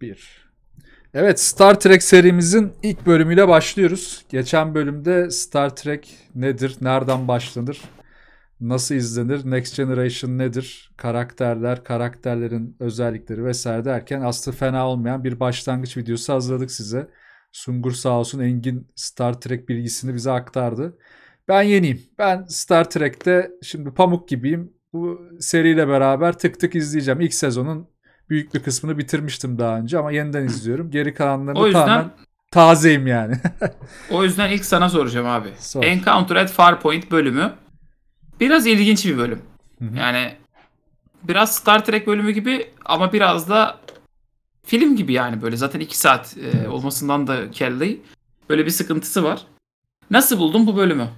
1. Evet Star Trek serimizin ilk bölümüyle başlıyoruz. Geçen bölümde Star Trek nedir, nereden başlanır, nasıl izlenir, Next Generation nedir, karakterler, karakterlerin özellikleri vesaire derken aslında fena olmayan bir başlangıç videosu hazırladık size. Sungur sağ olsun Engin Star Trek bilgisini bize aktardı. Ben yeniyim. Ben Star Trek'te şimdi pamuk gibiyim. Bu seriyle beraber tık tık izleyeceğim. İlk sezonun büyük bir kısmını bitirmiştim daha önce ama yeniden izliyorum. Geri kalanlarını o yüzden, tamamen tazeyim yani. o yüzden ilk sana soracağım abi. Sor. Encounter at Farpoint bölümü biraz ilginç bir bölüm. Hı-hı. Yani biraz Star Trek bölümü gibi ama biraz da film gibi yani böyle zaten iki saat e, olmasından da Kelly böyle bir sıkıntısı var. Nasıl buldun bu bölümü?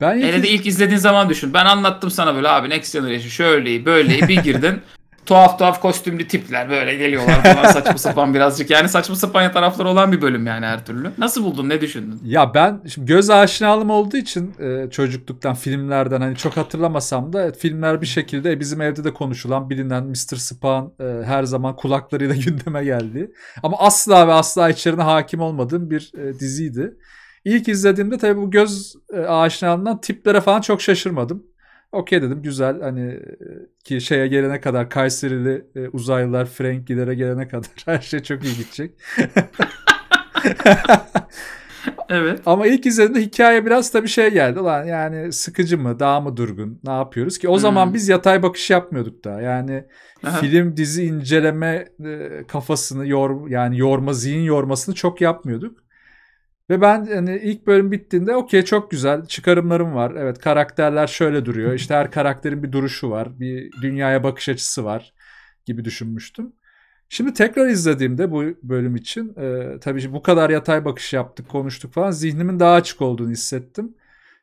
Ben ilk... Hele de ilk izlediğin zaman düşün. Ben anlattım sana böyle abi Next Generation şöyleyi böyleyi bir girdin. tuhaf tuhaf kostümlü tipler böyle geliyorlar falan saçma sapan birazcık. Yani saçma sapan tarafları olan bir bölüm yani her türlü. Nasıl buldun ne düşündün? Ya ben göz aşinalım olduğu için e, çocukluktan filmlerden hani çok hatırlamasam da filmler bir şekilde bizim evde de konuşulan bilinen Mr. Spawn e, her zaman kulaklarıyla gündeme geldi. Ama asla ve asla içerine hakim olmadığım bir e, diziydi. İlk izlediğimde tabii bu göz e, aşinalığından tiplere falan çok şaşırmadım. Okey dedim güzel hani e, ki şeye gelene kadar Kayserili e, uzaylılar Frank Giller'e gelene kadar her şey çok iyi gidecek. evet. Ama ilk izlediğimde hikaye biraz da bir şey geldi lan yani sıkıcı mı daha mı durgun ne yapıyoruz ki o hmm. zaman biz yatay bakış yapmıyorduk da yani Aha. film dizi inceleme e, kafasını yor yani yorma zihin yormasını çok yapmıyorduk. Ve ben hani ilk bölüm bittiğinde okey çok güzel çıkarımlarım var. Evet karakterler şöyle duruyor. İşte her karakterin bir duruşu var. Bir dünyaya bakış açısı var gibi düşünmüştüm. Şimdi tekrar izlediğimde bu bölüm için e, tabii bu kadar yatay bakış yaptık konuştuk falan zihnimin daha açık olduğunu hissettim.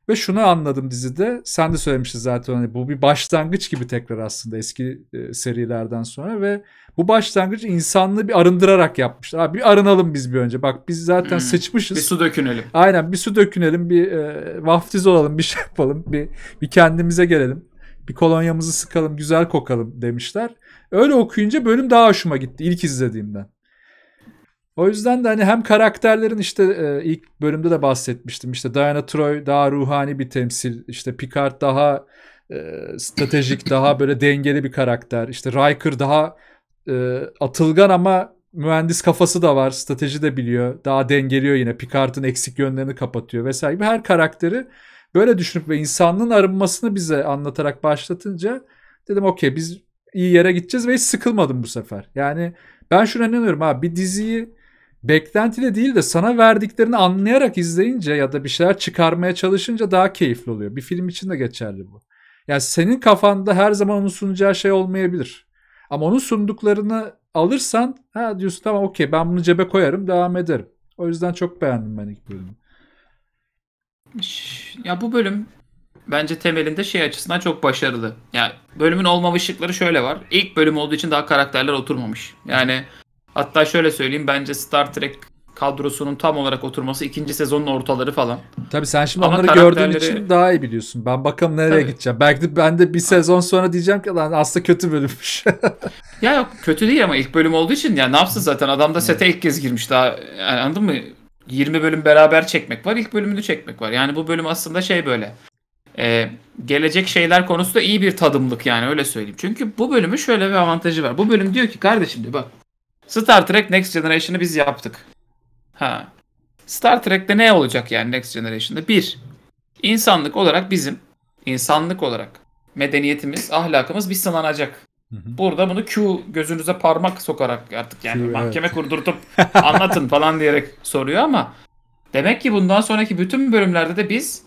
Ve şunu anladım dizide sen de söylemiştin zaten hani bu bir başlangıç gibi tekrar aslında eski e, serilerden sonra ve bu başlangıcı insanlığı bir arındırarak yapmışlar. Abi bir arınalım biz bir önce. Bak biz zaten hmm. sıçmışız. Bir su dökünelim. Aynen bir su dökünelim, bir e, vaftiz olalım, bir şey yapalım, bir, bir kendimize gelelim. Bir kolonyamızı sıkalım, güzel kokalım demişler. Öyle okuyunca bölüm daha hoşuma gitti ilk izlediğimden. O yüzden de hani hem karakterlerin işte e, ilk bölümde de bahsetmiştim. İşte Diana Troy daha ruhani bir temsil. İşte Picard daha e, stratejik, daha böyle dengeli bir karakter. İşte Riker daha e, atılgan ama mühendis kafası da var. Strateji de biliyor. Daha dengeliyor yine. Picard'ın eksik yönlerini kapatıyor vesaire gibi. Her karakteri böyle düşünüp ve insanlığın arınmasını bize anlatarak başlatınca dedim okey biz iyi yere gideceğiz ve hiç sıkılmadım bu sefer. Yani ben şuna inanıyorum abi bir diziyi beklentiyle değil de sana verdiklerini anlayarak izleyince ya da bir şeyler çıkarmaya çalışınca daha keyifli oluyor. Bir film için de geçerli bu. Yani senin kafanda her zaman onu sunacağı şey olmayabilir. Ama onun sunduklarını alırsan ha diyorsun tamam okey ben bunu cebe koyarım devam ederim. O yüzden çok beğendim ben ilk bölümü. Ya bu bölüm bence temelinde şey açısından çok başarılı. Ya yani bölümün olmamışlıkları şöyle var. İlk bölüm olduğu için daha karakterler oturmamış. Yani hatta şöyle söyleyeyim bence Star Trek kadrosunun tam olarak oturması ikinci sezonun ortaları falan. Tabii sen şimdi Ama onları karakterleri... gördüğün için daha iyi biliyorsun. Ben bakalım nereye Tabii. gideceğim. Belki de ben de bir sezon sonra diyeceğim ki lan aslında kötü bölümmüş. ya yok kötü değil ama ilk bölüm olduğu için ya ne yapsın zaten adam da sete ilk kez girmiş daha yani anladın mı? 20 bölüm beraber çekmek var ilk bölümünü çekmek var. Yani bu bölüm aslında şey böyle e, gelecek şeyler konusunda iyi bir tadımlık yani öyle söyleyeyim. Çünkü bu bölümün şöyle bir avantajı var. Bu bölüm diyor ki kardeşim diyor bak Star Trek Next Generation'ı biz yaptık. Ha. Star Trek'te ne olacak yani Next Generation'da? Bir, insanlık olarak bizim, insanlık olarak medeniyetimiz, ahlakımız bir sınanacak. Burada bunu Q gözünüze parmak sokarak artık yani Q, mahkeme evet. kurdurtup anlatın falan diyerek soruyor ama demek ki bundan sonraki bütün bölümlerde de biz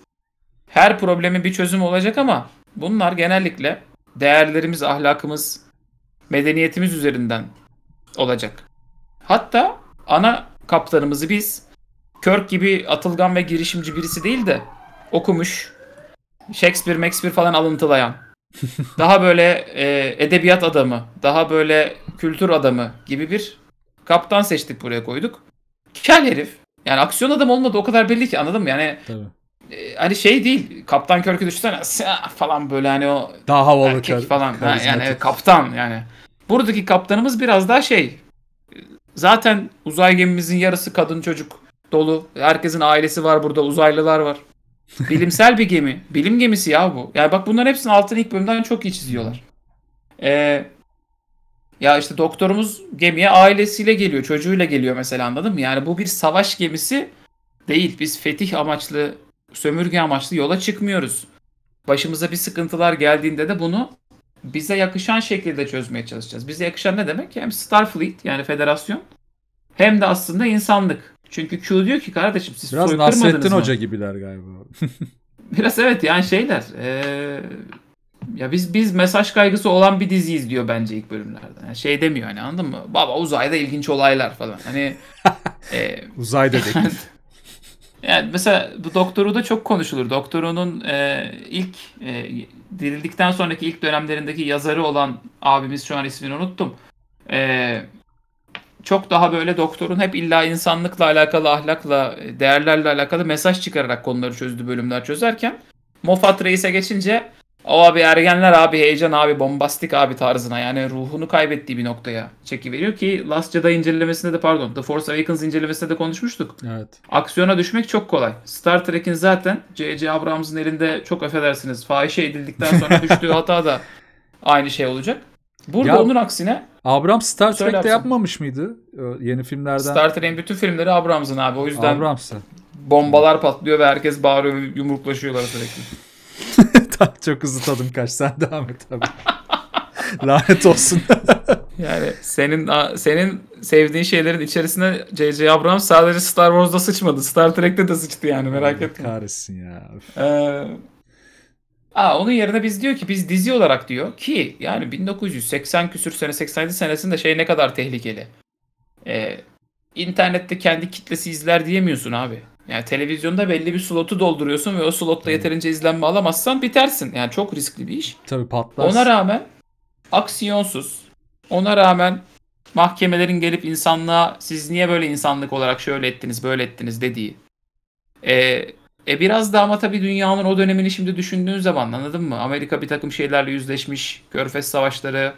her problemin bir çözümü olacak ama bunlar genellikle değerlerimiz, ahlakımız, medeniyetimiz üzerinden olacak. Hatta ana kaptanımızı biz Kirk gibi atılgan ve girişimci birisi değil de okumuş Shakespeare, Shakespeare falan alıntılayan daha böyle e, edebiyat adamı, daha böyle kültür adamı gibi bir kaptan seçtik buraya koyduk. Kel herif. Yani aksiyon adam olmadı o kadar belli ki anladın mı? Yani Tabii. E, hani şey değil. Kaptan Körk'ü düşünsene falan böyle hani o daha havalı erkek kar- falan. Ha, yani kaptan yani. Buradaki kaptanımız biraz daha şey Zaten uzay gemimizin yarısı kadın çocuk dolu. Herkesin ailesi var burada. Uzaylılar var. Bilimsel bir gemi. Bilim gemisi ya bu. Yani bak bunların hepsini altın ilk bölümden çok iyi çiziyorlar. Ee, ya işte doktorumuz gemiye ailesiyle geliyor. Çocuğuyla geliyor mesela anladın mı? Yani bu bir savaş gemisi değil. Biz fetih amaçlı, sömürge amaçlı yola çıkmıyoruz. Başımıza bir sıkıntılar geldiğinde de bunu bize yakışan şekilde çözmeye çalışacağız. Bize yakışan ne demek? Hem Starfleet yani federasyon hem de aslında insanlık. Çünkü Q diyor ki kardeşim siz Biraz soykırmadınız Nasrettin mı? Hoca gibiler galiba. Biraz evet yani şeyler. Ee, ya biz biz mesaj kaygısı olan bir diziyiz diyor bence ilk bölümlerde. Yani şey demiyor hani anladın mı? Baba uzayda ilginç olaylar falan. Hani e, uzay dedektif. yani mesela bu doktoru da çok konuşulur. Doktorunun e, ilk e, dirildikten sonraki ilk dönemlerindeki yazarı olan abimiz şu an ismini unuttum. Ee, çok daha böyle doktorun hep illa insanlıkla alakalı, ahlakla, değerlerle alakalı mesaj çıkararak konuları çözdü bölümler çözerken Moffat Reis'e geçince o abi ergenler abi heyecan abi bombastik abi tarzına yani ruhunu kaybettiği bir noktaya veriyor ki Last Jedi incelemesinde de pardon The Force Awakens incelemesinde de konuşmuştuk. Evet. Aksiyona düşmek çok kolay. Star Trek'in zaten J.J. Abrams'ın elinde çok affedersiniz fahişe edildikten sonra düştüğü hata da aynı şey olacak. Burada ya, onun aksine Abrams Star Trek'te yapmamış mıydı? E, yeni filmlerden. Star Trek'in bütün filmleri Abrams'ın abi. O yüzden Abrams'ın. bombalar patlıyor ve herkes bağırıyor ve yumruklaşıyorlar sürekli. Tamam çok hızlı tadım kaç. Sen devam et abi. Lanet olsun. yani senin senin sevdiğin şeylerin içerisine J.J. Abrams sadece Star Wars'da sıçmadı. Star Trek'te de sıçtı yani merak etme. Kahretsin ya. Ee, Aa, onun yerine biz diyor ki biz dizi olarak diyor ki yani 1980 küsür sene 87 senesinde şey ne kadar tehlikeli. Ee, internette kendi kitlesi izler diyemiyorsun abi. Yani televizyonda belli bir slotu dolduruyorsun ve o slotta yeterince izlenme alamazsan bitersin. Yani çok riskli bir iş. Tabii patlar. Ona rağmen aksiyonsuz. Ona rağmen mahkemelerin gelip insanlığa siz niye böyle insanlık olarak şöyle ettiniz böyle ettiniz dediği. E, e biraz da ama tabii dünyanın o dönemini şimdi düşündüğün zaman anladın mı? Amerika bir takım şeylerle yüzleşmiş. Körfez savaşları,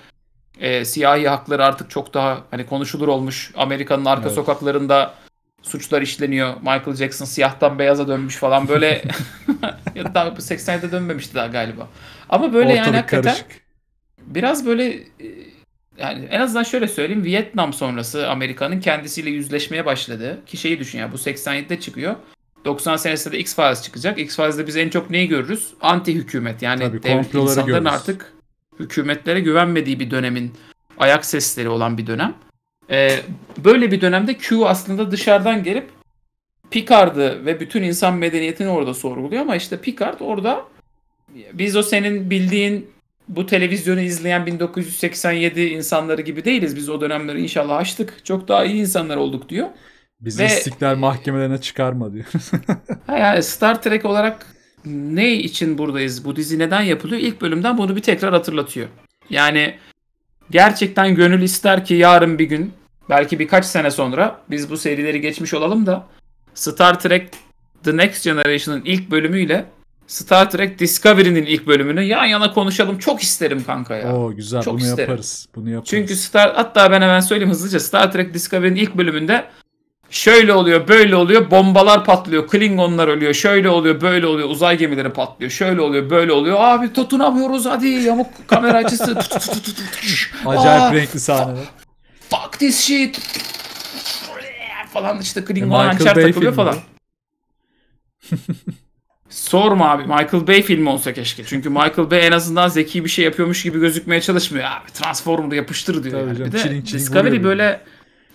e, siyahi hakları artık çok daha hani konuşulur olmuş. Amerika'nın arka evet. sokaklarında suçlar işleniyor. Michael Jackson siyahtan beyaza dönmüş falan böyle ya da 87'de dönmemişti daha galiba. Ama böyle Ortalık yani hakikaten karışık. biraz böyle e, yani en azından şöyle söyleyeyim Vietnam sonrası Amerika'nın kendisiyle yüzleşmeye başladı. Ki şeyi düşün ya bu 87'de çıkıyor. 90 senesinde de X-Files çıkacak. X-Files'de biz en çok neyi görürüz? Anti hükümet yani Tabii, insanların görürüz. artık hükümetlere güvenmediği bir dönemin ayak sesleri olan bir dönem. E, böyle bir dönemde Q aslında dışarıdan gelip Picard'ı ve bütün insan medeniyetini orada sorguluyor ama işte Picard orada biz o senin bildiğin bu televizyonu izleyen 1987 insanları gibi değiliz. Biz o dönemleri inşallah açtık. Çok daha iyi insanlar olduk diyor. Biz Ve, istiklal mahkemelerine çıkarma diyor. yani Star Trek olarak ne için buradayız? Bu dizi neden yapılıyor? İlk bölümden bunu bir tekrar hatırlatıyor. Yani gerçekten gönül ister ki yarın bir gün belki birkaç sene sonra biz bu serileri geçmiş olalım da Star Trek The Next Generation'ın ilk bölümüyle Star Trek Discovery'nin ilk bölümünü yan yana konuşalım. Çok isterim kanka ya. Oo güzel Çok bunu isterim. yaparız. Bunu yaparız. Çünkü Star hatta ben hemen söyleyeyim hızlıca Star Trek Discovery'nin ilk bölümünde şöyle oluyor, böyle oluyor, bombalar patlıyor, Klingonlar ölüyor, şöyle oluyor, böyle oluyor, uzay gemileri patlıyor, şöyle oluyor, böyle oluyor. Abi tutunamıyoruz hadi yamuk kamera açısı. Acayip renkli sahne fuck this shit falan işte Klingon e, hançer takılıyor falan. Sorma abi Michael Bay filmi olsa keşke. Çünkü Michael Bay en azından zeki bir şey yapıyormuş gibi gözükmeye çalışmıyor. Abi Transformer'ı yapıştır diyor. Tabii yani. Canım, bir de çiling, çiling Discovery böyle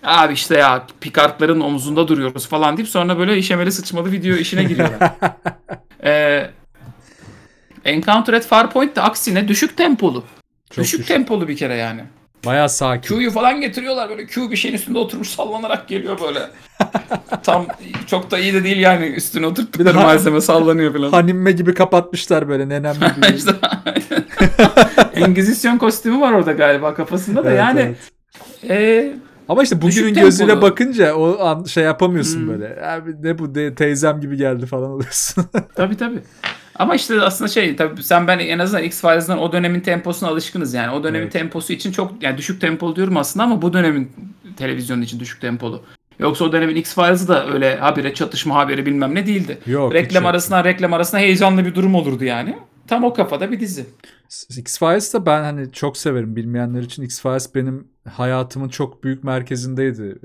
abi işte ya Picard'ların omzunda duruyoruz falan deyip sonra böyle işemeli sıçmalı video işine giriyorlar. ee, Encounter at Farpoint de aksine düşük tempolu. Çok düşük, düşük tempolu bir kere yani. Baya sakin. Q'yu falan getiriyorlar böyle Q bir şeyin üstünde oturmuş sallanarak geliyor böyle. Tam çok da iyi de değil yani üstüne oturttukları malzeme sallanıyor falan. Hanimme gibi kapatmışlar böyle nenem gibi. işte, Engizisyon kostümü var orada galiba kafasında da evet, yani. Evet. E, ama işte bugünün gözüyle tempolu. bakınca o an şey yapamıyorsun hmm. böyle. Abi ne bu de, teyzem gibi geldi falan oluyorsun. tabii tabii. Ama işte aslında şey tabii sen ben en azından X Files'dan o dönemin temposuna alışkınız yani. O dönemin evet. temposu için çok yani düşük tempolu diyorum aslında ama bu dönemin televizyonu için düşük tempolu. Yoksa o dönemin X Files'ı da öyle habire çatışma haberi bilmem ne değildi. Yok, reklam şey. arasına reklam arasına heyecanlı bir durum olurdu yani. Tam o kafada bir dizi. X-Files da ben hani çok severim bilmeyenler için. X-Files benim hayatımın çok büyük merkezindeydi.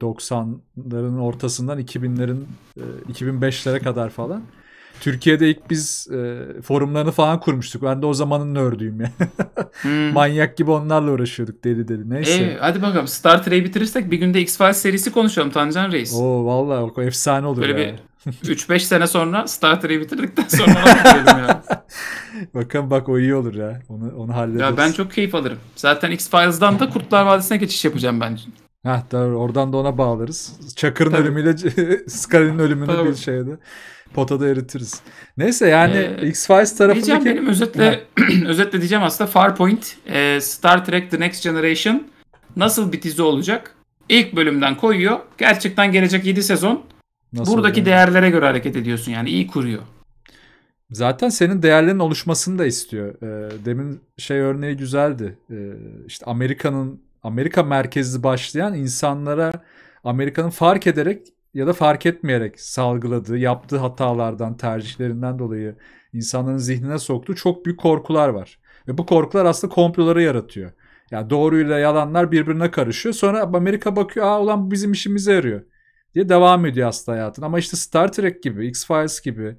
90'ların ee, ortasından 2000'lerin 2005'lere e, kadar falan. Türkiye'de ilk biz e, forumlarını falan kurmuştuk. Ben de o zamanın nördüyüm yani. hmm. Manyak gibi onlarla uğraşıyorduk deli deli. Neyse. E, hadi bakalım Star Trek'i bitirirsek bir günde X-Files serisi konuşalım Tancan Reis. Oo vallahi o efsane olur Böyle ya. bir 3-5 sene sonra Star Trek'i bitirdikten sonra ya. Bakın bak o iyi olur ya. Onu, onu hallederiz. Ya ben çok keyif alırım. Zaten X-Files'dan da Kurtlar Vadisi'ne geçiş yapacağım bence. Hah doğru. Oradan da ona bağlarız. Çakır'ın ölümüyle Scully'nin ölümünü bir şeyde potada eritiriz. Neyse yani ee, X-Files tarafındaki... Diyeceğim benim özetle, özetle diyeceğim aslında Farpoint, e, Star Trek The Next Generation nasıl bir dizi olacak? İlk bölümden koyuyor. Gerçekten gelecek 7 sezon nasıl buradaki oluyor? değerlere göre hareket ediyorsun yani iyi kuruyor. Zaten senin değerlerin oluşmasını da istiyor. E, demin şey örneği güzeldi. E, işte Amerika'nın Amerika merkezli başlayan insanlara Amerika'nın fark ederek ya da fark etmeyerek salgıladığı, yaptığı hatalardan, tercihlerinden dolayı insanların zihnine soktuğu çok büyük korkular var. Ve bu korkular aslında komploları yaratıyor. Yani doğruyla yalanlar birbirine karışıyor. Sonra Amerika bakıyor, aa ulan bu bizim işimize yarıyor diye devam ediyor aslında hayatın. Ama işte Star Trek gibi, X-Files gibi,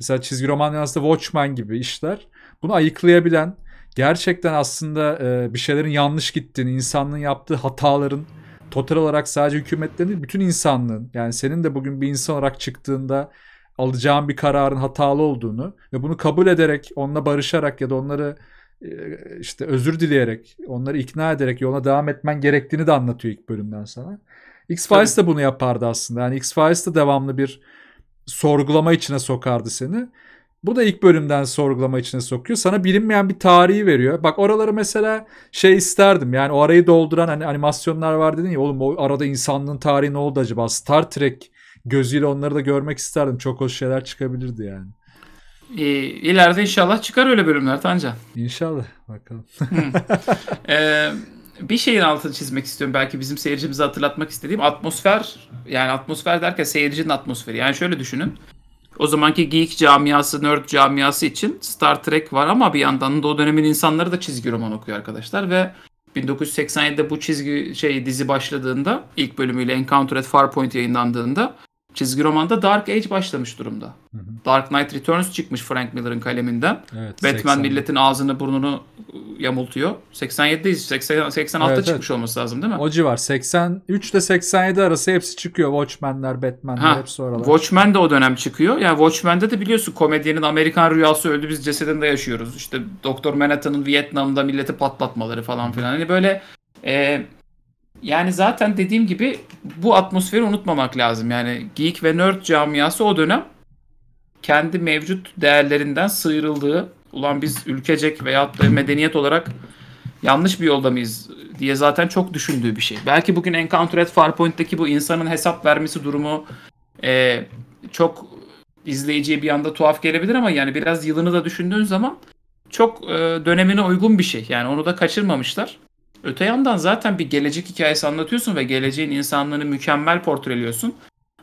mesela çizgi roman yazısı Watchmen gibi işler bunu ayıklayabilen, gerçekten aslında bir şeylerin yanlış gittiğini, insanlığın yaptığı hataların total olarak sadece hükümetlerin değil bütün insanlığın yani senin de bugün bir insan olarak çıktığında alacağın bir kararın hatalı olduğunu ve bunu kabul ederek onunla barışarak ya da onları e, işte özür dileyerek onları ikna ederek yola devam etmen gerektiğini de anlatıyor ilk bölümden sana. X-Files de bunu yapardı aslında. Yani X-Files de devamlı bir sorgulama içine sokardı seni. Bu da ilk bölümden sorgulama içine sokuyor. Sana bilinmeyen bir tarihi veriyor. Bak oraları mesela şey isterdim. Yani o arayı dolduran hani animasyonlar var dedin ya. Oğlum o arada insanlığın tarihi ne oldu acaba? Star Trek gözüyle onları da görmek isterdim. Çok hoş şeyler çıkabilirdi yani. E, ileride inşallah çıkar öyle bölümler Tancan. İnşallah. Bakalım. Eee bir şeyin altını çizmek istiyorum. Belki bizim seyircimizi hatırlatmak istediğim atmosfer. Yani atmosfer derken seyircinin atmosferi. Yani şöyle düşünün o zamanki geek camiası, nerd camiası için Star Trek var ama bir yandan da o dönemin insanları da çizgi roman okuyor arkadaşlar ve 1987'de bu çizgi şey dizi başladığında ilk bölümüyle Encounter at Farpoint yayınlandığında çizgi romanda Dark Age başlamış durumda. Hı hı. Dark Knight Returns çıkmış Frank Miller'ın kaleminden. Evet, Batman 80. milletin ağzını burnunu yamultuyor. 87'deyiz. 80, 86'da evet, çıkmış evet. olması lazım değil mi? O civar. 83 ile 87 arası hepsi çıkıyor. Watchmen'ler, Batman'ler ha, hepsi oralar. Watchmen de o dönem çıkıyor. Yani Watchmen'de de biliyorsun komedyenin Amerikan rüyası öldü biz cesedinde yaşıyoruz. İşte Doktor Manhattan'ın Vietnam'da milleti patlatmaları falan filan. Hani böyle e, yani zaten dediğim gibi bu atmosferi unutmamak lazım. Yani geek ve nerd camiası o dönem kendi mevcut değerlerinden sıyrıldığı, ulan biz ülkecek veyahut da medeniyet olarak yanlış bir yolda mıyız diye zaten çok düşündüğü bir şey. Belki bugün Encounter at Farpoint'teki bu insanın hesap vermesi durumu e, çok izleyiciye bir anda tuhaf gelebilir ama yani biraz yılını da düşündüğün zaman çok e, dönemine uygun bir şey. Yani onu da kaçırmamışlar. Öte yandan zaten bir gelecek hikayesi anlatıyorsun ve geleceğin insanlığını mükemmel portreliyorsun.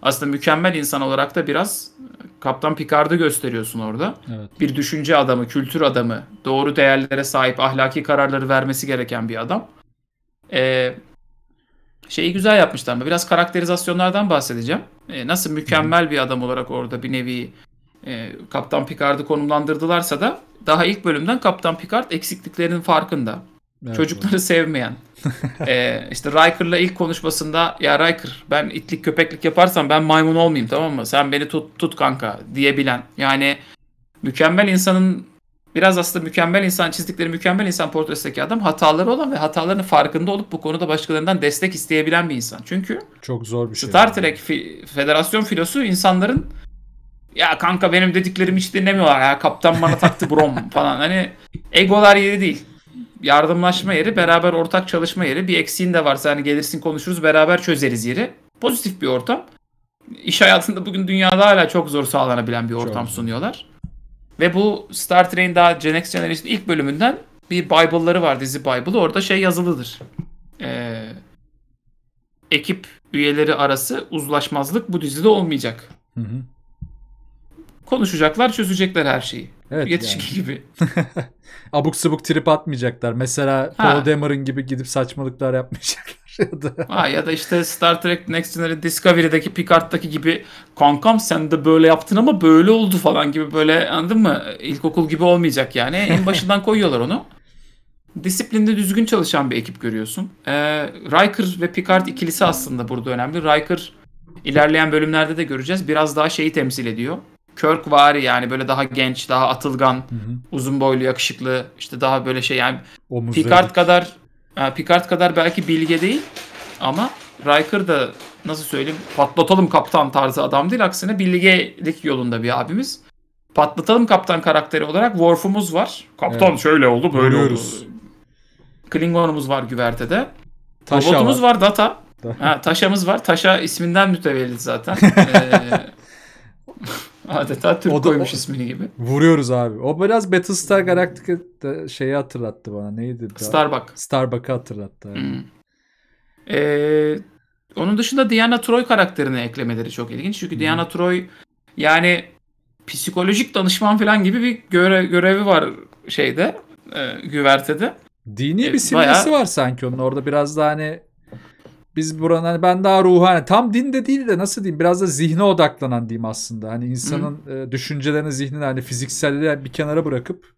Aslında mükemmel insan olarak da biraz e, Kaptan Picard'ı gösteriyorsun orada. Evet. Bir düşünce adamı, kültür adamı, doğru değerlere sahip, ahlaki kararları vermesi gereken bir adam. Ee, şeyi güzel yapmışlar mı? Biraz karakterizasyonlardan bahsedeceğim. Ee, nasıl mükemmel bir adam olarak orada bir nevi e, Kaptan Picard'ı konumlandırdılarsa da daha ilk bölümden Kaptan Picard eksikliklerinin farkında. Evet, Çocukları evet. sevmeyen. ee, işte Riker'la ilk konuşmasında ya Riker ben itlik köpeklik yaparsam ben maymun olmayayım tamam mı? Sen beni tut tut kanka diyebilen. Yani mükemmel insanın biraz aslında mükemmel insan çizdikleri mükemmel insan portresindeki adam hataları olan ve hatalarını farkında olup bu konuda başkalarından destek isteyebilen bir insan. Çünkü çok zor bir şey. Star Trek fi- Federasyon filosu insanların ya kanka benim dediklerimi hiç dinlemiyorlar ya kaptan bana taktı brom falan hani egolar yeri değil yardımlaşma yeri, beraber ortak çalışma yeri. Bir eksiğin de varsa hani gelirsin konuşuruz beraber çözeriz yeri. Pozitif bir ortam. İş hayatında bugün dünyada hala çok zor sağlanabilen bir ortam çok. sunuyorlar. Ve bu Star Trek'in daha Next Generation ilk bölümünden bir Bible'ları var dizi Bible'ı. Orada şey yazılıdır. Ee, ekip üyeleri arası uzlaşmazlık bu dizide olmayacak. Hı hı. Konuşacaklar, çözecekler her şeyi. Evet, Yetişkin yani. gibi. Abuk sabuk trip atmayacaklar. Mesela Paul Dameron gibi gidip saçmalıklar yapmayacaklar. ya, da... ha, ya da işte Star Trek Next Generation Discovery'deki Picard'daki gibi kankam sen de böyle yaptın ama böyle oldu falan gibi böyle anladın mı? İlkokul gibi olmayacak yani. En başından koyuyorlar onu. Disiplinde düzgün çalışan bir ekip görüyorsun. Ee, Riker ve Picard ikilisi aslında burada önemli. Riker ilerleyen bölümlerde de göreceğiz. Biraz daha şeyi temsil ediyor Kirk var yani böyle daha genç, daha atılgan, hı hı. uzun boylu, yakışıklı, işte daha böyle şey yani Omuz Picard kadar Picard kadar belki bilge değil ama Riker da nasıl söyleyeyim patlatalım kaptan tarzı adam değil aksine bilgelik yolunda bir abimiz. Patlatalım kaptan karakteri olarak Worf'umuz var. Kaptan evet. şöyle oldu böyle Görüyoruz. oldu. Klingon'umuz var güvertede. Taşa Robotumuz var. var Data. ha, taşamız var. Taşa isminden mütevellit zaten. Ee, Adeta Türk o da, koymuş ismini gibi. Vuruyoruz abi. O biraz Battlestar Galactica şeyi hatırlattı bana. Neydi? Starbuck. Starbuck'ı hatırlattı. Hmm. Ee, onun dışında Diana Troy karakterini eklemeleri çok ilginç. Çünkü hmm. Diana Troy yani psikolojik danışman falan gibi bir göre, görevi var şeyde e, güvertede. Dini bir e, simgesi Bayağı... var sanki onun orada biraz daha hani biz buranın hani ben daha ruhani tam din de değil de nasıl diyeyim biraz da zihne odaklanan diyeyim aslında. Hani insanın e, düşüncelerini zihnini hani fizikselle bir kenara bırakıp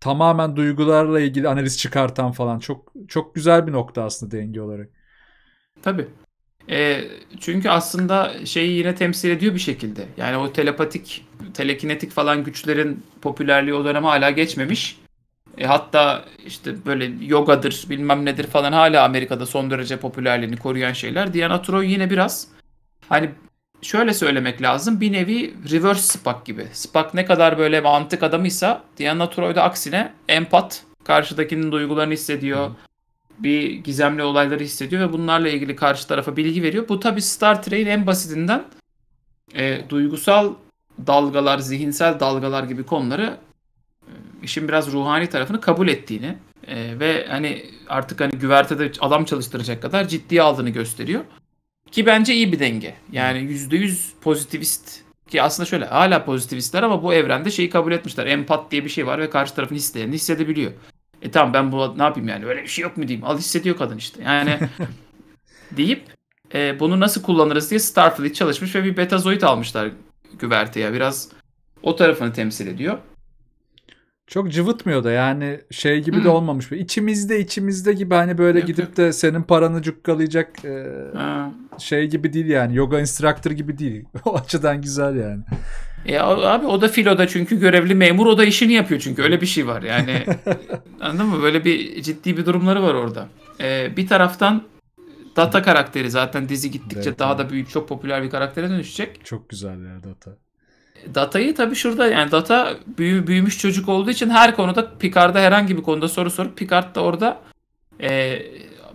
tamamen duygularla ilgili analiz çıkartan falan çok çok güzel bir nokta aslında denge olarak. Tabii. E, çünkü aslında şeyi yine temsil ediyor bir şekilde. Yani o telepatik, telekinetik falan güçlerin popülerliği o döneme hala geçmemiş. E, hatta işte böyle yogadır bilmem nedir falan hala Amerika'da son derece popülerliğini koruyan şeyler. Diana Troy yine biraz hani şöyle söylemek lazım bir nevi reverse Spock gibi. Spock ne kadar böyle bir antik adamıysa Diana Troy da aksine empat karşıdakinin duygularını hissediyor. Hmm. Bir gizemli olayları hissediyor ve bunlarla ilgili karşı tarafa bilgi veriyor. Bu tabi Star Trek'in en basitinden e, duygusal dalgalar, zihinsel dalgalar gibi konuları işin biraz ruhani tarafını kabul ettiğini e, ve hani artık hani güvertede adam çalıştıracak kadar ciddiye aldığını gösteriyor. Ki bence iyi bir denge. Yani %100 pozitivist ki aslında şöyle hala pozitivistler ama bu evrende şeyi kabul etmişler. Empat diye bir şey var ve karşı tarafın hislerini hissedebiliyor. E tamam ben bu ne yapayım yani öyle bir şey yok mu diyeyim. Al hissediyor kadın işte. Yani deyip e, bunu nasıl kullanırız diye Starfleet çalışmış ve bir betazoid almışlar güverteye. Biraz o tarafını temsil ediyor. Çok cıvıtmıyor da yani şey gibi de hmm. olmamış. İçimizde içimizde gibi hani böyle yok, gidip yok. de senin paranı cukkalayacak e, şey gibi değil yani. Yoga instructor gibi değil. o açıdan güzel yani. ya abi o da filoda çünkü görevli memur o da işini yapıyor çünkü öyle bir şey var yani. anladın mı? Böyle bir ciddi bir durumları var orada. E, bir taraftan Data karakteri zaten dizi gittikçe evet, daha da büyük çok popüler bir karaktere dönüşecek. Çok güzel ya Data. Data'yı tabii şurada yani Data büyü, büyümüş çocuk olduğu için her konuda Picard'a herhangi bir konuda soru sorup Picard da orada e,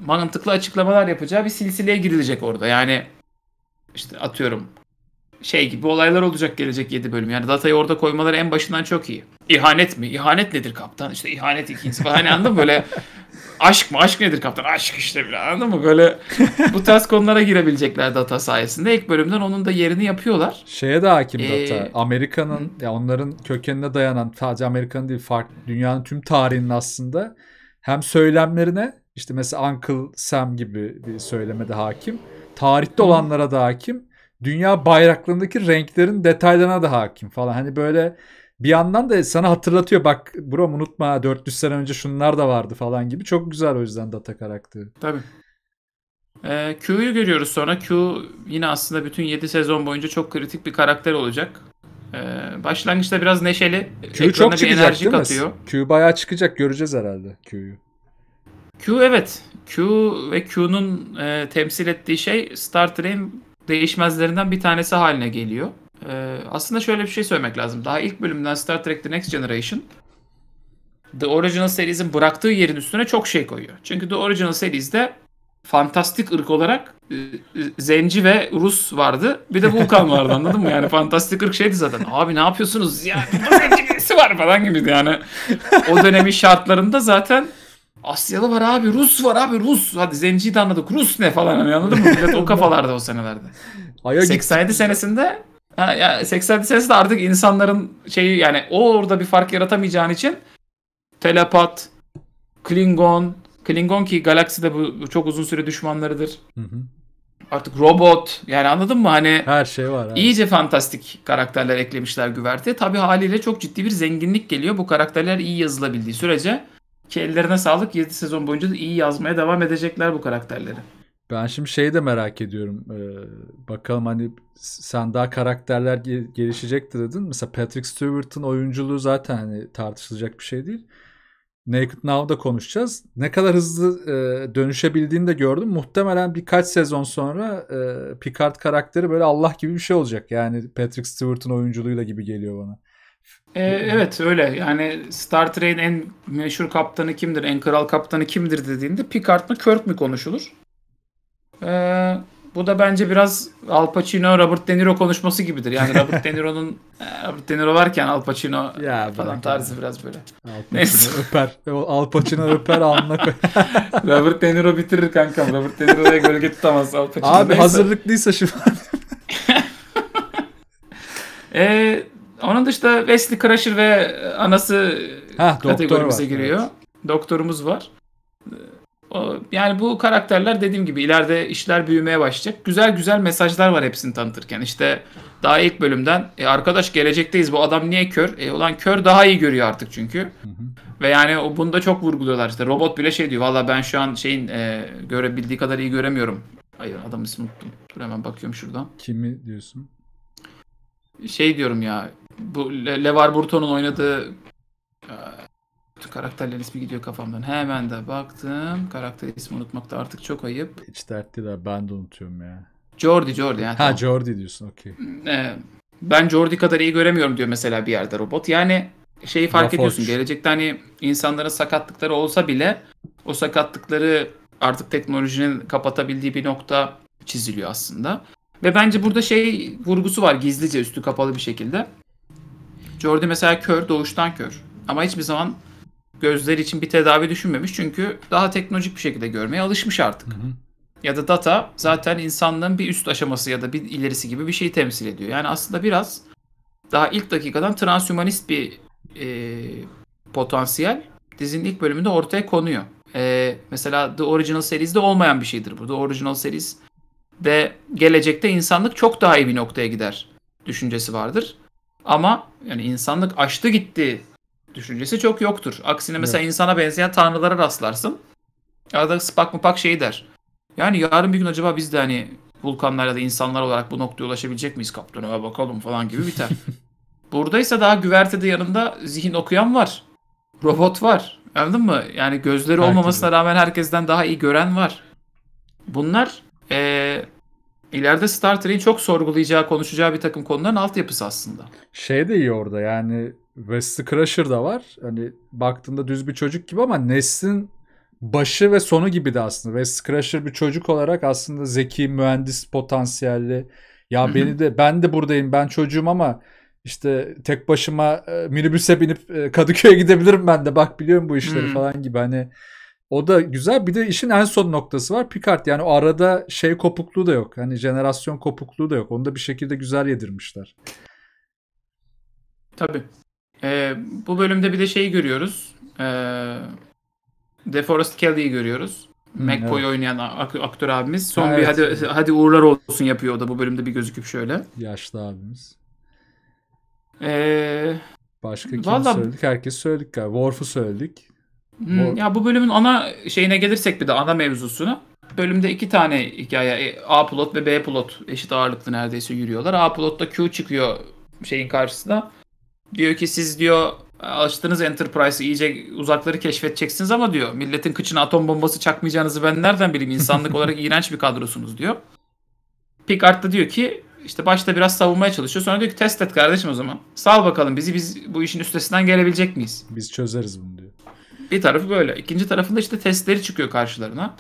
mantıklı açıklamalar yapacağı bir silsileye girilecek orada. Yani işte atıyorum şey gibi olaylar olacak gelecek 7 bölüm. Yani datayı orada koymaları en başından çok iyi. İhanet mi? İhanet nedir kaptan? İşte ihanet ikincisi falan hani anladın mı? Böyle aşk mı? Aşk nedir kaptan? Aşk işte bile anladın mı? Böyle bu tarz konulara girebilecekler data sayesinde. ilk bölümden onun da yerini yapıyorlar. Şeye de hakim ee, data. Amerika'nın ya onların kökenine dayanan sadece Amerika'nın değil farklı dünyanın tüm tarihinin aslında hem söylemlerine işte mesela Uncle Sam gibi bir söyleme de hakim. Tarihte olanlara da hakim dünya bayraklarındaki renklerin detaylarına da hakim falan. Hani böyle bir yandan da sana hatırlatıyor bak bro unutma 400 sene önce şunlar da vardı falan gibi. Çok güzel o yüzden data karakteri. Tabii. E, Q'yu görüyoruz sonra. Q yine aslında bütün 7 sezon boyunca çok kritik bir karakter olacak. E, başlangıçta biraz neşeli. Q çok çıkacak bir enerji değil katıyor. Q bayağı çıkacak göreceğiz herhalde Q'yu. Q evet. Q ve Q'nun e, temsil ettiği şey Star Trek'in değişmezlerinden bir tanesi haline geliyor. Ee, aslında şöyle bir şey söylemek lazım. Daha ilk bölümden Star Trek The Next Generation The Original Series'in bıraktığı yerin üstüne çok şey koyuyor. Çünkü The Original Series'de fantastik ırk olarak e, e, Zenci ve Rus vardı. Bir de Vulkan vardı anladın mı? Yani fantastik ırk şeydi zaten. Abi ne yapıyorsunuz? Ya Zenci birisi var falan gibiydi yani. O dönemin şartlarında zaten Asyalı var abi, Rus var abi, Rus. Hadi zenci de anladık. Rus ne falan hani anladın mı? Millet o kafalarda o senelerde. Aya 87 senesinde ha, ya 87 senesinde artık insanların şeyi yani o orada bir fark yaratamayacağın için telepat, Klingon, Klingon ki galakside bu çok uzun süre düşmanlarıdır. Hı hı. Artık robot yani anladın mı hani her şey var. Abi. İyice fantastik karakterler eklemişler güverte. Tabi haliyle çok ciddi bir zenginlik geliyor bu karakterler iyi yazılabildiği sürece. Ki ellerine sağlık 7 sezon boyunca da iyi yazmaya devam edecekler bu karakterleri. Ben şimdi şeyi de merak ediyorum. Ee, bakalım hani sen daha karakterler gelişecekti dedin. Mesela Patrick Stewart'ın oyunculuğu zaten hani tartışılacak bir şey değil. Naked Now'da konuşacağız. Ne kadar hızlı e, dönüşebildiğini de gördüm. Muhtemelen birkaç sezon sonra e, Picard karakteri böyle Allah gibi bir şey olacak. Yani Patrick Stewart'ın oyunculuğuyla gibi geliyor bana. E, evet öyle. Yani Star Trek'in en meşhur kaptanı kimdir, en kral kaptanı kimdir dediğinde Picard mı Kirk mi konuşulur. E, bu da bence biraz Al Pacino, Robert De Niro konuşması gibidir. Yani Robert De Niro'nun e, Robert De Niro varken Al Pacino ya, falan tarzı biraz böyle. Al Neyse. öper. E, Al Pacino öper anla Robert De Niro bitirir kankam. Robert De Niro'ya gölge tutamaz Al Pacino. Abi Neyse. hazırlıklıysa şu an. Eee Onun dışında Wesley Crusher ve e, anası ha, kategorimize var, giriyor. Evet. Doktorumuz var. Yani bu karakterler dediğim gibi ileride işler büyümeye başlayacak. Güzel güzel mesajlar var hepsini tanıtırken. İşte daha ilk bölümden e arkadaş gelecekteyiz bu adam niye kör? E ulan kör daha iyi görüyor artık çünkü. Hı hı. Ve yani bunu da çok vurguluyorlar işte. Robot bile şey diyor valla ben şu an şeyin e, görebildiği kadar iyi göremiyorum. Hayır adam ismi unuttum. Dur hemen bakıyorum şuradan. Kimi diyorsun? Şey diyorum ya bu Levar Burton'un oynadığı e, karakterlerin ismi gidiyor kafamdan. Hemen de baktım. Karakter ismi unutmakta artık çok ayıp. Hiç dert değil abi. Ben de unutuyorum ya. Jordi, Jordi. Yani ha tamam. Jordi diyorsun. Okey. Ee, ben Jordi kadar iyi göremiyorum diyor mesela bir yerde robot. Yani şeyi fark Rafa ediyorsun. Hoş. Gelecekte hani insanların sakatlıkları olsa bile o sakatlıkları artık teknolojinin kapatabildiği bir nokta çiziliyor aslında. Ve bence burada şey vurgusu var gizlice üstü kapalı bir şekilde. Jordi mesela kör, doğuştan kör. Ama hiçbir zaman gözleri için bir tedavi düşünmemiş. Çünkü daha teknolojik bir şekilde görmeye alışmış artık. Hı hı. Ya da data zaten insanlığın bir üst aşaması ya da bir ilerisi gibi bir şeyi temsil ediyor. Yani aslında biraz daha ilk dakikadan transhumanist bir e, potansiyel dizinin ilk bölümünde ortaya konuyor. E, mesela The Original Series'de olmayan bir şeydir bu. The Original Series de gelecekte insanlık çok daha iyi bir noktaya gider düşüncesi vardır. Ama yani insanlık açtı gitti düşüncesi çok yoktur. Aksine mesela evet. insana benzeyen tanrılara rastlarsın. Arada spak mupak şey der. Yani yarın bir gün acaba biz de hani vulkanlar ya da insanlar olarak bu noktaya ulaşabilecek miyiz kaptanıma bakalım falan gibi biter. Buradaysa daha güvertede yanında zihin okuyan var. Robot var. Anladın mı? Yani gözleri olmamasına rağmen herkesten daha iyi gören var. Bunlar ee, ileride Star Trek'in çok sorgulayacağı, konuşacağı bir takım konuların altyapısı aslında. Şey de iyi orada yani Wesley Crusher da var. Hani baktığında düz bir çocuk gibi ama Nes'in başı ve sonu gibi de aslında. Wesley Crusher bir çocuk olarak aslında zeki, mühendis potansiyelli. Ya Hı-hı. beni de ben de buradayım. Ben çocuğum ama işte tek başıma e, minibüse binip e, Kadıköy'e gidebilirim ben de. Bak biliyorum bu işleri Hı-hı. falan gibi. Hani o da güzel. Bir de işin en son noktası var. Picard yani o arada şey kopukluğu da yok. Hani jenerasyon kopukluğu da yok. Onu da bir şekilde güzel yedirmişler. Tabii. Ee, bu bölümde bir de şeyi görüyoruz. Ee, DeForest Kelly'yi görüyoruz. Hmm, McCoy'u evet. oynayan aktör abimiz. Son evet. bir hadi hadi uğurlar olsun yapıyor o da bu bölümde bir gözüküp şöyle. Yaşlı abimiz. Ee, Başka kim Vallahi... söyledik? Herkes söyledik galiba. Worf'u söyledik. Hmm, Ya bu bölümün ana şeyine gelirsek bir de ana mevzusunu Bölümde iki tane hikaye e, A pilot ve B pilot eşit ağırlıklı neredeyse yürüyorlar. A pilotta Q çıkıyor şeyin karşısına. Diyor ki siz diyor açtığınız Enterprise'ı iyice uzakları keşfedeceksiniz ama diyor milletin kıçına atom bombası çakmayacağınızı ben nereden bileyim insanlık olarak iğrenç bir kadrosunuz diyor. Picard da diyor ki işte başta biraz savunmaya çalışıyor. Sonra diyor ki test et kardeşim o zaman. Sal bakalım bizi biz bu işin üstesinden gelebilecek miyiz? Biz çözeriz bunu diyor. Bir tarafı böyle. İkinci tarafında işte testleri çıkıyor karşılarına.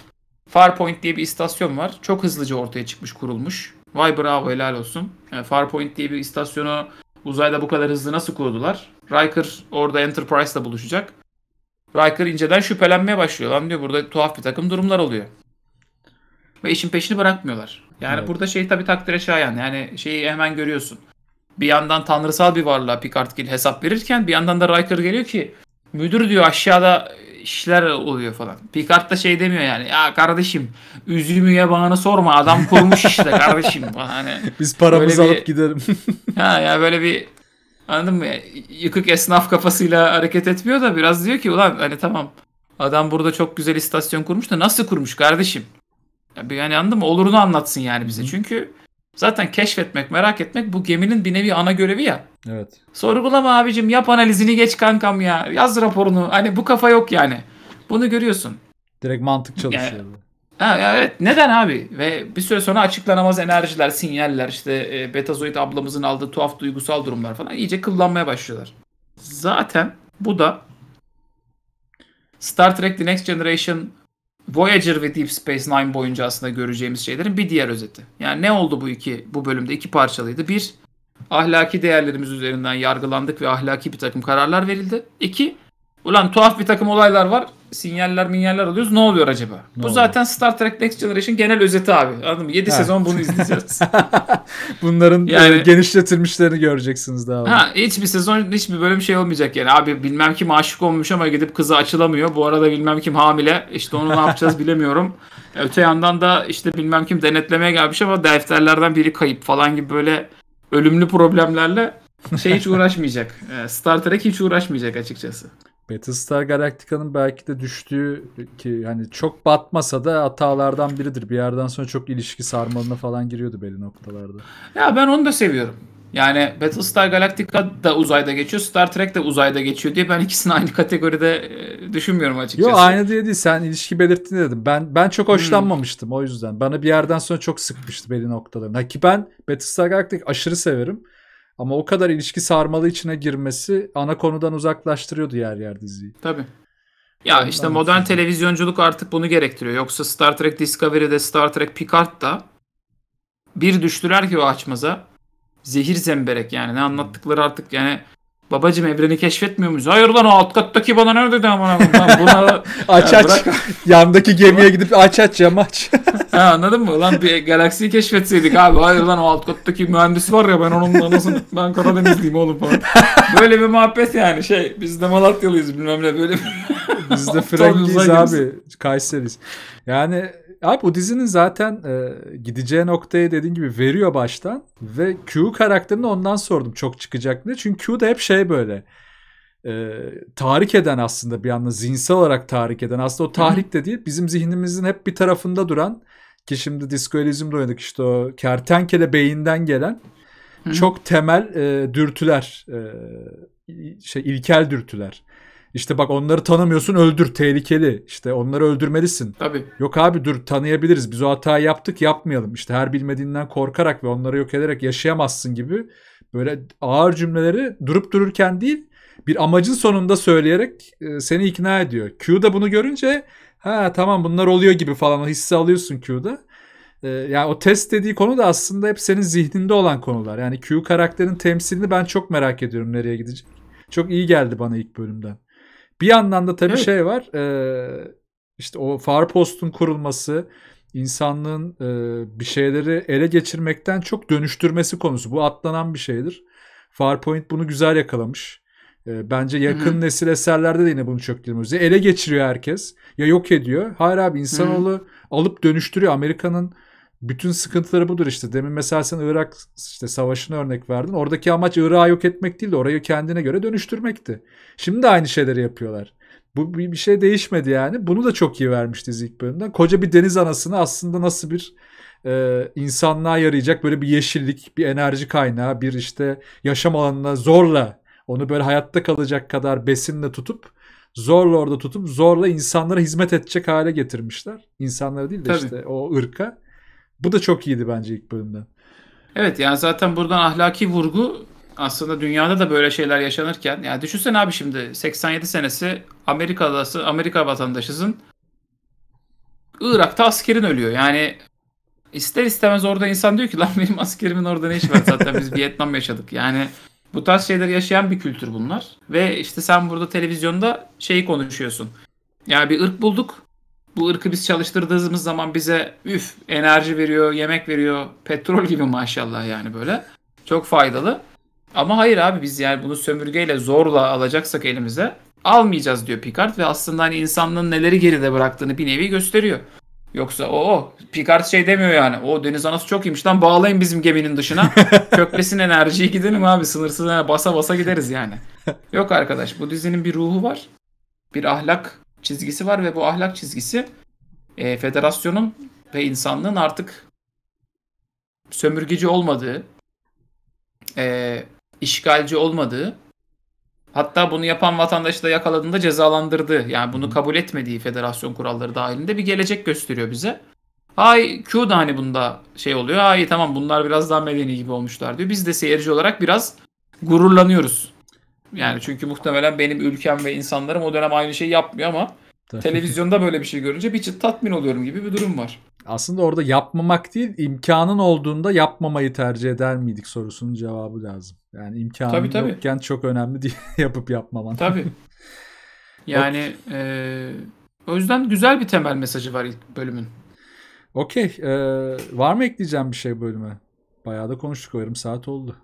Farpoint diye bir istasyon var. Çok hızlıca ortaya çıkmış, kurulmuş. Vay bravo helal olsun. E, Farpoint diye bir istasyonu uzayda bu kadar hızlı nasıl kurdular? Riker orada Enterprise'la buluşacak. Riker inceden şüphelenmeye başlıyor. Lan diyor burada tuhaf bir takım durumlar oluyor. Ve işin peşini bırakmıyorlar. Yani evet. burada şey tabii takdire şayan. Yani şeyi hemen görüyorsun. Bir yandan tanrısal bir varlığa Picard hesap verirken bir yandan da Riker geliyor ki Müdür diyor aşağıda işler oluyor falan. Picard da şey demiyor yani. Ya kardeşim üzümüye bağını sorma. Adam kurmuş işte kardeşim. Hani Biz paramızı alıp bir, gidelim. ha ya böyle bir anladın mı? Yıkık esnaf kafasıyla hareket etmiyor da biraz diyor ki ulan hani tamam. Adam burada çok güzel istasyon kurmuş da nasıl kurmuş kardeşim? Yani anladın mı? Olurunu anlatsın yani bize. Hı. Çünkü zaten keşfetmek, merak etmek bu geminin bir nevi ana görevi ya. Evet. Sorgulama abicim yap analizini geç kankam ya. Yaz raporunu. Hani bu kafa yok yani. Bunu görüyorsun. Direkt mantık çalışıyor. Yani, Ha, evet neden abi? Ve bir süre sonra açıklanamaz enerjiler, sinyaller, işte e, betazoid ablamızın aldığı tuhaf duygusal durumlar falan iyice kıllanmaya başlıyorlar. Zaten bu da Star Trek The Next Generation Voyager ve Deep Space Nine boyunca aslında göreceğimiz şeylerin bir diğer özeti. Yani ne oldu bu iki bu bölümde? iki parçalıydı. Bir, ahlaki değerlerimiz üzerinden yargılandık ve ahlaki bir takım kararlar verildi. İki, ulan tuhaf bir takım olaylar var. Sinyaller minyaller alıyoruz. Ne oluyor acaba? Ne Bu oluyor? zaten Star Trek Next Generation genel özeti abi. Anladın mı? 7 ha. sezon bunu izleyeceğiz. Bunların e, yani, genişletilmişlerini göreceksiniz daha. Ha, hiçbir sezon hiçbir bölüm şey olmayacak yani. Abi bilmem kim aşık olmuş ama gidip kızı açılamıyor. Bu arada bilmem kim hamile. İşte onu ne yapacağız bilemiyorum. Öte yandan da işte bilmem kim denetlemeye gelmiş ama defterlerden biri kayıp falan gibi böyle ölümlü problemlerle şey hiç uğraşmayacak. Ee, Star Trek hiç uğraşmayacak açıkçası. Battlestar Galactica'nın belki de düştüğü ki hani çok batmasa da hatalardan biridir. Bir yerden sonra çok ilişki sarmalına falan giriyordu belli noktalarda. Ya ben onu da seviyorum. Yani Battlestar Galactica da uzayda geçiyor, Star Trek de uzayda geçiyor diye ben ikisini aynı kategoride e, düşünmüyorum açıkçası. Yok aynı diye değil. Sen ilişki belirttin dedim. Ben ben çok hmm. hoşlanmamıştım hmm. o yüzden. Bana bir yerden sonra çok sıkmıştı belli noktalarında. Ki ben Battlestar Galactica aşırı severim. Ama o kadar ilişki sarmalı içine girmesi ana konudan uzaklaştırıyordu yer yer diziyi. Tabii. Ya Ondan işte modern televizyonculuk artık bunu gerektiriyor. Yoksa Star Trek Discovery'de, Star Trek Picard'da bir düştüler ki o açmaza. Zehir zemberek yani. Ne hmm. anlattıkları artık yani Babacım evreni keşfetmiyor muyuz? Hayır lan o alt kattaki bana nerede de aman lan buna... aç aç. Bırak. Yandaki gemiye gidip aç aç ya maç ha, anladın mı? Lan bir galaksiyi keşfetseydik abi. Hayır lan o alt kattaki mühendis var ya ben onunla nasıl ben Karadenizliyim oğlum falan. Böyle bir muhabbet yani şey biz de Malatyalıyız bilmem ne böyle bir... biz de Frank'iyiz abi. Kayseri'yiz. Yani Abi bu dizinin zaten e, gideceği noktaya dediğin gibi veriyor baştan ve Q karakterini ondan sordum çok çıkacak diye. Çünkü Q da hep şey böyle e, tahrik eden aslında bir anda zihinsel olarak tahrik eden aslında o tahrik de değil bizim zihnimizin hep bir tarafında duran ki şimdi Disco Elysium'da oynadık işte o kertenkele beyinden gelen çok temel e, dürtüler e, şey ilkel dürtüler. İşte bak onları tanımıyorsun öldür tehlikeli. İşte onları öldürmelisin. Tabii. Yok abi dur tanıyabiliriz. Biz o hatayı yaptık yapmayalım. İşte her bilmediğinden korkarak ve onları yok ederek yaşayamazsın gibi böyle ağır cümleleri durup dururken değil bir amacın sonunda söyleyerek e, seni ikna ediyor. Q da bunu görünce ha tamam bunlar oluyor gibi falan o hissi alıyorsun Q'da. Ee, yani o test dediği konu da aslında hep senin zihninde olan konular. Yani Q karakterin temsilini ben çok merak ediyorum nereye gidecek. Çok iyi geldi bana ilk bölümden. Bir yandan da tabii evet. şey var. E, işte o far postun kurulması, insanlığın e, bir şeyleri ele geçirmekten çok dönüştürmesi konusu. Bu atlanan bir şeydir. Farpoint bunu güzel yakalamış. E, bence yakın Hı-hı. nesil eserlerde de yine bunu çok görüyoruz. Ele geçiriyor herkes. Ya yok ediyor. Hayır abi insanoğlu Hı-hı. alıp dönüştürüyor. Amerika'nın bütün sıkıntıları budur işte. Demin mesela sen Irak işte savaşını örnek verdin. Oradaki amaç Irak'ı yok etmek değil de orayı kendine göre dönüştürmekti. Şimdi de aynı şeyleri yapıyorlar. Bu bir şey değişmedi yani. Bunu da çok iyi vermişti ilk bölümden. Koca bir deniz anasını aslında nasıl bir e, insanlığa yarayacak böyle bir yeşillik, bir enerji kaynağı, bir işte yaşam alanına zorla onu böyle hayatta kalacak kadar besinle tutup zorla orada tutup zorla insanlara hizmet edecek hale getirmişler. İnsanlara değil de Tabii. işte o ırka. Bu da çok iyiydi bence ilk bölümden. Evet yani zaten buradan ahlaki vurgu aslında dünyada da böyle şeyler yaşanırken yani düşünsene abi şimdi 87 senesi Amerika'dası Amerika vatandaşısın. Irak'ta askerin ölüyor. Yani ister istemez orada insan diyor ki lan benim askerimin orada ne işi var zaten biz Vietnam yaşadık. Yani bu tarz şeyler yaşayan bir kültür bunlar. Ve işte sen burada televizyonda şeyi konuşuyorsun. Yani bir ırk bulduk. Bu ırkı biz çalıştırdığımız zaman bize üf enerji veriyor, yemek veriyor, petrol gibi maşallah yani böyle. Çok faydalı. Ama hayır abi biz yani bunu sömürgeyle zorla alacaksak elimize almayacağız diyor Picard ve aslında hani insanlığın neleri geride bıraktığını bir nevi gösteriyor. Yoksa o o Picard şey demiyor yani. O deniz anası çok iyiymiş lan bağlayın bizim geminin dışına. Köklesin enerjiyi gidelim abi sınırsız yani basa basa gideriz yani. Yok arkadaş bu dizinin bir ruhu var. Bir ahlak çizgisi var ve bu ahlak çizgisi e, federasyonun ve insanlığın artık sömürgeci olmadığı, e, işgalci olmadığı, hatta bunu yapan vatandaşı da yakaladığında cezalandırdı. yani bunu kabul etmediği federasyon kuralları dahilinde bir gelecek gösteriyor bize. Ay Q da hani bunda şey oluyor. Ay tamam bunlar biraz daha medeni gibi olmuşlar diyor. Biz de seyirci olarak biraz gururlanıyoruz. Yani çünkü muhtemelen benim ülkem ve insanlarım o dönem aynı şeyi yapmıyor ama Tabii. televizyonda böyle bir şey görünce bir çıt tatmin oluyorum gibi bir durum var. Aslında orada yapmamak değil, imkanın olduğunda yapmamayı tercih eder miydik sorusunun cevabı lazım. Yani imkanın tabii, tabii. yokken çok önemli diye yapıp yapmaman. Tabii. Yani okay. e, o yüzden güzel bir temel mesajı var ilk bölümün. Okey. E, var mı ekleyeceğim bir şey bölüme? Bayağı da konuştuk o yarım saat oldu.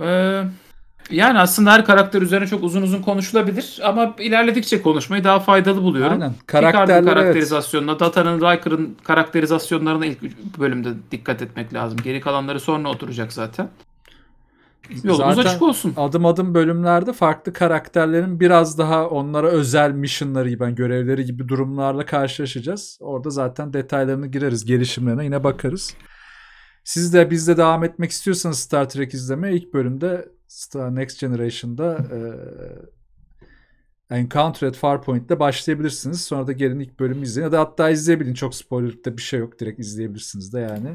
Eee yani aslında her karakter üzerine çok uzun uzun konuşulabilir ama ilerledikçe konuşmayı daha faydalı buluyorum. Aynen. Karakterler, karakterizasyonuna, evet. Data'nın, Riker'ın karakterizasyonlarına ilk bölümde dikkat etmek lazım. Geri kalanları sonra oturacak zaten. Yolumuz zaten açık olsun. Adım adım bölümlerde farklı karakterlerin biraz daha onlara özel missionları ben görevleri gibi durumlarla karşılaşacağız. Orada zaten detaylarını gireriz, gelişimlerine yine bakarız. Siz de bizde devam etmek istiyorsanız Star Trek izlemeye ilk bölümde Star Next Generation'da e, Encounter at Farpoint'te başlayabilirsiniz. Sonra da gelin ilk bölümü izleyin. Ya da hatta izleyebilin. Çok spoilerlıkta bir şey yok. Direkt izleyebilirsiniz de yani.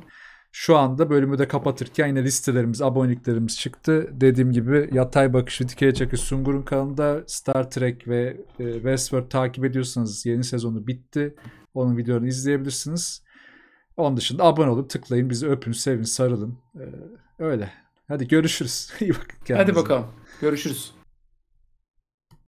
Şu anda bölümü de kapatırken yine listelerimiz, aboneliklerimiz çıktı. Dediğim gibi Yatay Bakışı Dikeye Çakı Sungur'un kanalında Star Trek ve e, Westworld takip ediyorsanız yeni sezonu bitti. Onun videolarını izleyebilirsiniz. Onun dışında abone olup tıklayın. Bizi öpün, sevin, sarılın. Ee, öyle. Hadi görüşürüz. İyi bakın kendinize. Hadi bakalım. Görüşürüz.